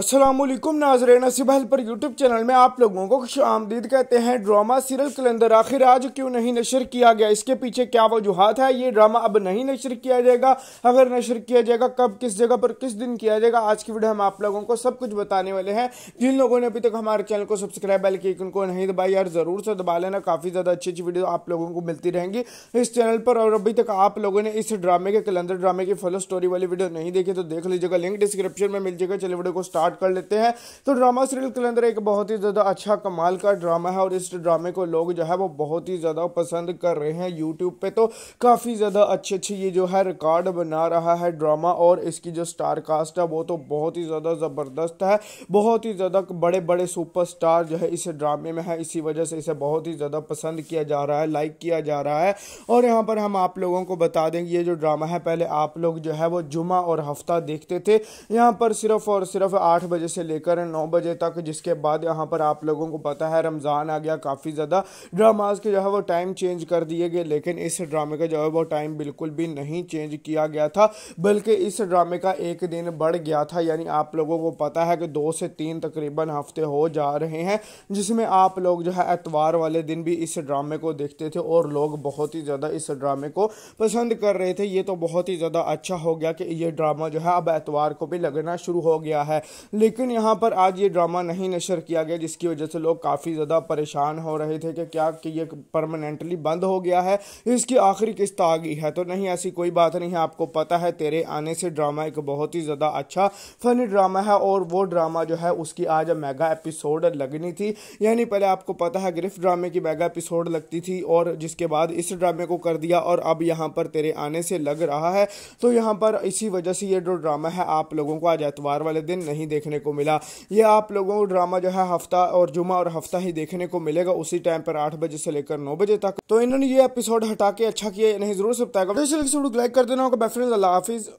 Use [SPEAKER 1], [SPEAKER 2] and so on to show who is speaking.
[SPEAKER 1] असलम नसीब सिबहल पर YouTube channel में आप लोगों को खुश आमदीद कहते हैं ड्रामा सीरियल कलंदर आखिर आज क्यों नहीं नशर किया गया इसके पीछे क्या वजूहत है ये ड्रामा अब नहीं नशर किया जाएगा अगर नशर किया जाएगा कब किस जगह पर किस दिन किया जाएगा आज की वीडियो हम आप लोगों को सब कुछ बताने वाले हैं जिन लोगों ने अभी तक हमारे चैनल को सब्सक्राइब बेल की उनको नहीं दबाई यार ज़रूर से दबा लेना काफ़ी ज़्यादा अच्छी अच्छी वीडियो आप लोगों को मिलती रहेंगी इस चैनल पर और अभी तक आप लोगों ने इस ड्रामे के कलंदर ड्रामे की फलो स्टोरी वाली वीडियो नहीं देखी तो देख लीजिएगा लिंक डिस्क्रिप्शन में मिल जाएगा चलिए वीडियो को स्टार्ट स्टार्ट कर लेते हैं तो ड्रामा सीरियल के अंदर एक बहुत ही ज़्यादा अच्छा कमाल का ड्रामा है और इस ड्रामे को लोग जो है वो बहुत ही ज़्यादा पसंद कर रहे हैं यूट्यूब पर तो काफ़ी ज़्यादा अच्छे अच्छे ये जो है रिकॉर्ड बना रहा है ड्रामा और इसकी जो स्टारकास्ट है वो तो बहुत ही ज़्यादा ज़बरदस्त है बहुत ही ज़्यादा बड़े बड़े सुपर जो है इस ड्रामे में है इसी वजह से इसे बहुत ही ज़्यादा पसंद किया जा रहा है लाइक किया जा रहा है और यहाँ पर हम आप लोगों को बता देंगे ये जो ड्रामा है पहले आप लोग जो है वो जुमा और हफ्ता देखते थे यहाँ पर सिर्फ और सिर्फ आठ बजे से लेकर नौ बजे तक जिसके बाद यहाँ पर आप लोगों को पता है रमज़ान आ गया काफ़ी ज़्यादा ड्रामाज के जो है वो टाइम चेंज कर दिए गए लेकिन इस ड्रामे का जो है वो टाइम बिल्कुल भी नहीं चेंज किया गया था बल्कि इस ड्रामे का एक दिन बढ़ गया था यानी आप लोगों को पता है कि दो से तीन तकरीबन हफ्ते हो जा रहे हैं जिसमें आप लोग जो है एतवार वाले दिन भी इस ड्रामे को देखते थे और लोग बहुत ही ज़्यादा इस ड्रामे को पसंद कर रहे थे ये तो बहुत ही ज़्यादा अच्छा हो गया कि ये ड्रामा जो है अब एतवार को भी लगना शुरू हो गया है लेकिन यहाँ पर आज ये ड्रामा नहीं नशर किया गया जिसकी वजह से लोग काफ़ी ज़्यादा परेशान हो रहे थे कि क्या कि ये परमानेंटली बंद हो गया है इसकी आखिरी किस्त आ गई है तो नहीं ऐसी कोई बात नहीं है आपको पता है तेरे आने से ड्रामा एक बहुत ही ज़्यादा अच्छा फनी ड्रामा है और वो ड्रामा जो है उसकी आज मेगा एपिसोड लगनी थी यानी पहले आपको पता है ग्रिफ ड्रामे की मेगा एपिसोड लगती थी और जिसके बाद इस ड्रामे को कर दिया और अब यहाँ पर तेरे आने से लग रहा है तो यहाँ पर इसी वजह से ये जो ड्रामा है आप लोगों को आज एतवार वाले दिन नहीं देखने को मिला यह आप लोगों को ड्रामा जो है हफ्ता और जुमा और हफ्ता ही देखने को मिलेगा उसी टाइम पर आठ बजे से लेकर नौ बजे तक तो इन्होंने ये एपिसोड हटा के अच्छा किया नहीं जरूर सब तय लाइक कर देना होगा हाफिज